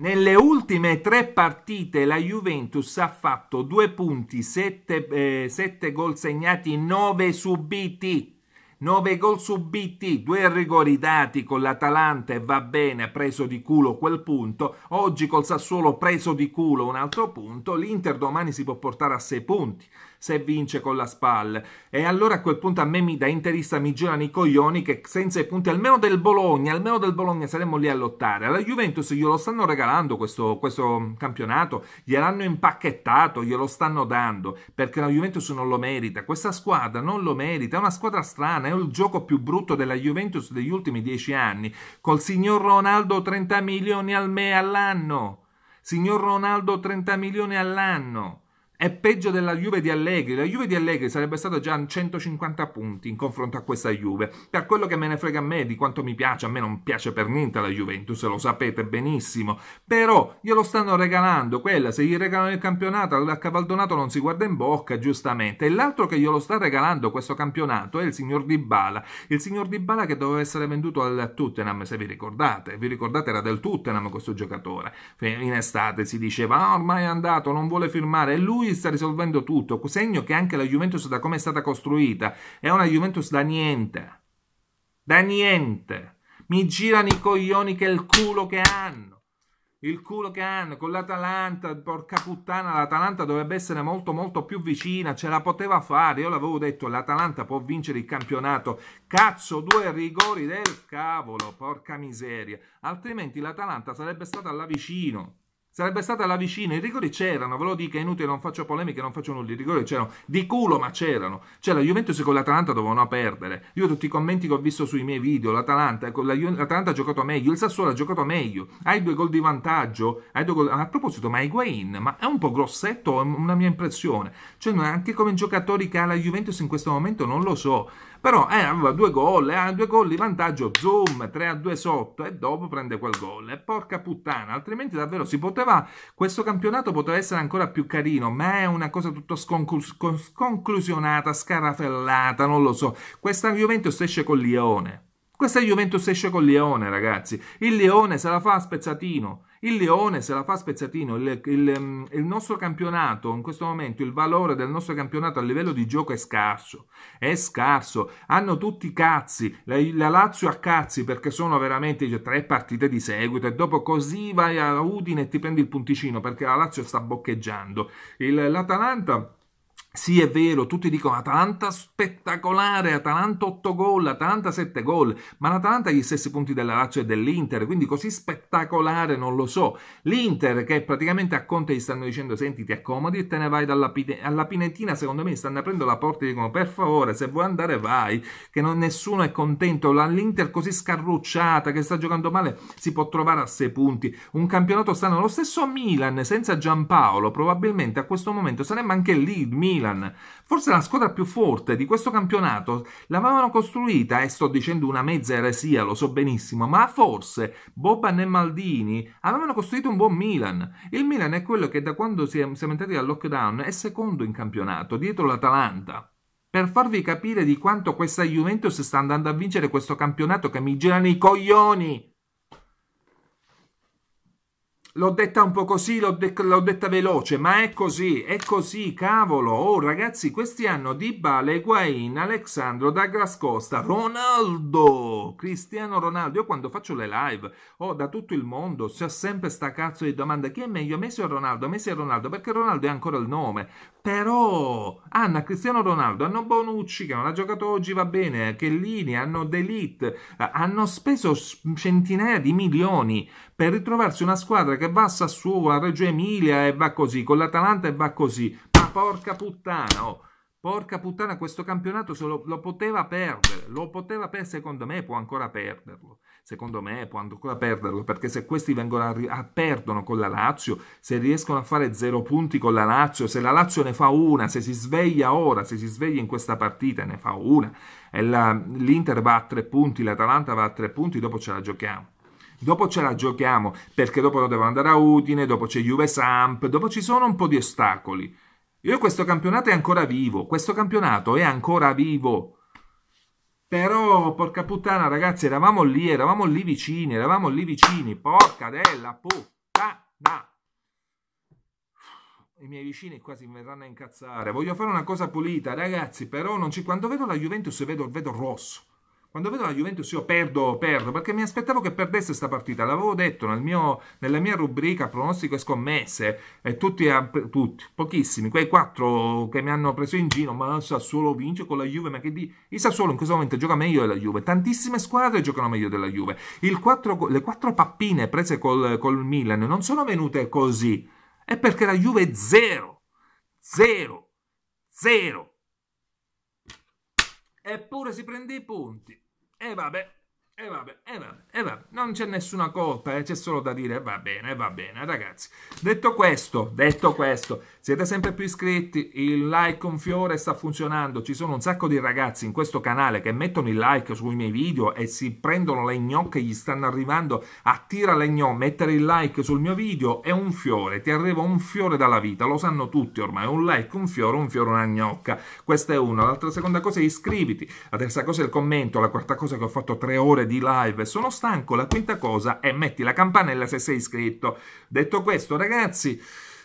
Nelle ultime tre partite la Juventus ha fatto due punti, sette, eh, 7 gol segnati, nove subiti. 9 gol subiti, 2 rigori dati con l'Atalanta e va bene, preso di culo quel punto. Oggi col Sassuolo preso di culo un altro punto. L'Inter domani si può portare a 6 punti se vince con la SPAL. E allora a quel punto a me mi da interista mi girano i coglioni che senza i punti almeno del Bologna, almeno del Bologna saremmo lì a lottare. Alla Juventus glielo stanno regalando questo, questo campionato, gliel'hanno impacchettato, glielo stanno dando, perché la Juventus non lo merita, questa squadra non lo merita, è una squadra strana, è il gioco più brutto della Juventus degli ultimi dieci anni, col signor Ronaldo 30 milioni al me all'anno. Signor Ronaldo 30 milioni all'anno. È peggio della Juve di Allegri. La Juve di Allegri sarebbe stata già a 150 punti in confronto a questa Juve. Per quello che me ne frega a me, di quanto mi piace, a me non piace per niente la Juventus, lo sapete benissimo. Però glielo stanno regalando. Quella, se gli regalano il campionato, al Cavaldonato non si guarda in bocca, giustamente. E l'altro che glielo sta regalando questo campionato è il signor Dybala. Il signor Dybala che doveva essere venduto al Tottenham, se vi ricordate. Vi ricordate era del Tottenham questo giocatore. In estate si diceva, ah, ormai è andato, non vuole firmare. E lui Insigne sta risolvendo tutto, segno che anche la Juventus da come è stata costruita è una Juventus da niente. Da niente. Mi girano i coglioni che è il culo che hanno il culo che hanno con l'Atalanta, porca puttana, l'Atalanta dovrebbe essere molto molto più vicina, ce la poteva fare, io l'avevo detto, l'Atalanta può vincere il campionato, cazzo, due rigori del cavolo, porca miseria, altrimenti l'Atalanta sarebbe stata là vicino. Sarebbe stata la vicina, i rigori c'erano, ve lo dico, è inutile, non faccio polemiche, non faccio nulla, i rigori c'erano, di culo ma c'erano. Cioè la Juventus con l'Atalanta dovevano perdere. Io tutti i commenti che ho visto sui miei video, l'Atalanta, ecco, la, l'Atalanta ha giocato meglio, il Sassuolo ha giocato meglio, hai due gol di vantaggio, gol, a proposito, ma Higuain, ma è un po' grossetto, è una mia impressione. Cioè anche come giocatori che ha la Juventus in questo momento non lo so, però eh, aveva due gol, eh, due gol di vantaggio, zoom, 3 a 2 sotto e dopo prende quel gol. E porca puttana, altrimenti davvero si poteva diceva, questo campionato poteva essere ancora più carino, ma è una cosa tutto sconclusionata, scarafellata, non lo so. Questa Juventus esce col Lione. Questa Juventus esce col Lione, ragazzi. Il Lione se la fa a spezzatino. Il Leone se la fa spezzatino, il, il, mm, il, nostro campionato in questo momento, il valore del nostro campionato a livello di gioco è scarso, è scarso, hanno tutti cazzi, la, la Lazio a cazzi perché sono veramente cioè, tre partite di seguito e dopo così vai a Udine e ti prendi il punticino perché la Lazio sta boccheggiando, il, l'Atalanta sì, è vero, tutti dicono Atalanta spettacolare, Atalanta 8 gol, Atalanta 7 gol, ma l'Atalanta ha gli stessi punti della Lazio e dell'Inter, quindi così spettacolare non lo so. L'Inter che praticamente a Conte gli stanno dicendo senti ti accomodi e te ne vai dalla pine- alla Pinetina, secondo me gli stanno aprendo la porta e dicono per favore se vuoi andare vai, che non, nessuno è contento, l'Inter così scarrucciata che sta giocando male si può trovare a 6 punti. Un campionato strano, lo stesso Milan senza Giampaolo probabilmente a questo momento sarebbe anche lì il Milan Milan, forse la squadra più forte di questo campionato, l'avevano costruita, e sto dicendo una mezza eresia, lo so benissimo, ma forse Boban e Maldini avevano costruito un buon Milan. Il Milan è quello che da quando siamo entrati al lockdown è secondo in campionato, dietro l'Atalanta per farvi capire di quanto questa Juventus sta andando a vincere questo campionato che mi girano i coglioni. L'ho detta un po' così, l'ho, de detta veloce, ma è così, è così, cavolo. Oh, ragazzi, questi hanno Di Bale, Guain, Alexandro, Douglas Costa, Ronaldo, Cristiano Ronaldo. Io quando faccio le live, oh, da tutto il mondo, c'è sempre sta cazzo di domanda. Chi è meglio, Messi o Ronaldo? Messi o Ronaldo, perché Ronaldo è ancora il nome. Però hanno Cristiano Ronaldo, hanno Bonucci, che non ha giocato oggi, va bene, che Chellini, hanno Delite, hanno speso centinaia di milioni per ritrovarsi una squadra che che va a Sassuolo, a Reggio Emilia e va così, con l'Atalanta e va così. Ma porca puttana, oh. Porca puttana, questo campionato lo, lo, poteva perdere, lo poteva perdere, secondo me può ancora perderlo, secondo me può ancora perderlo, perché se questi vengono a, a perdono con la Lazio, se riescono a fare zero punti con la Lazio, se la Lazio ne fa una, se si sveglia ora, se si sveglia in questa partita ne fa una, l'Inter va a tre punti, l'Atalanta va a tre punti, dopo ce la giochiamo. Dopo ce la giochiamo perché dopo devono andare a Udine, dopo c'è Juve Samp, dopo ci sono un po' di ostacoli. Io questo campionato è ancora vivo, questo campionato è ancora vivo. Però, porca puttana, ragazzi, eravamo lì, eravamo lì vicini, eravamo lì vicini. Porca della puttana! I miei vicini quasi mi verranno a incazzare. Voglio fare una cosa pulita, ragazzi, però non ci... quando vedo la Juventus vedo, vedo rosso. Quando vedo la Juventus io perdo, perdo, perché mi aspettavo che perdesse questa partita. L'avevo detto nel mio, nella mia rubrica pronostico e scommesse, e tutti, tutti, pochissimi, quei quattro che mi hanno preso in giro, ma il Sassuolo vince con la Juve, ma che di... Il Sassuolo in questo momento gioca meglio della Juve, tantissime squadre giocano meglio della Juve. Quattro, le quattro pappine prese col, col Milan non sono venute così, è perché la Juve è zero, zero, zero. Eppure si prende i punti. E vabbè, e eh vabbè, e eh vabbè, eh vabbè, non c'è nessuna colpa, eh, c'è solo da dire va bene, va bene, ragazzi. Detto questo, detto questo, siete sempre più iscritti, il like un fiore sta funzionando, ci sono un sacco di ragazzi in questo canale che mettono il like sui miei video e si prendono le gnocche, gli stanno arrivando, attira le gnocche, mettere il like sul mio video è un fiore, ti arriva un fiore dalla vita, lo sanno tutti ormai, un like, un fiore, un fiore, una gnocca. Questa è una, l'altra seconda cosa è iscriviti, la terza cosa è il commento, la quarta cosa è che ho fatto tre ore di live. Sono stanco, la quinta cosa è metti la campanella se sei iscritto. Detto questo, ragazzi,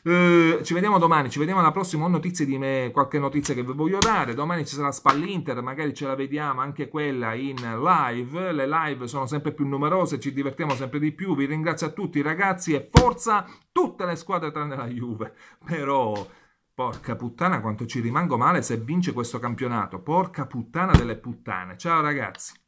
eh, ci vediamo domani, ci vediamo alla prossima. Ho notizie di me, qualche notizia che vi voglio dare. Domani ci sarà Spall'Inter, magari ce la vediamo anche quella in live. Le live sono sempre più numerose, ci divertiamo sempre di più. Vi ringrazio a tutti, ragazzi, e forza tutte le squadre tranne la Juve. Però... Porca puttana quanto ci rimango male se vince questo campionato. Porca puttana delle puttane. Ciao ragazzi.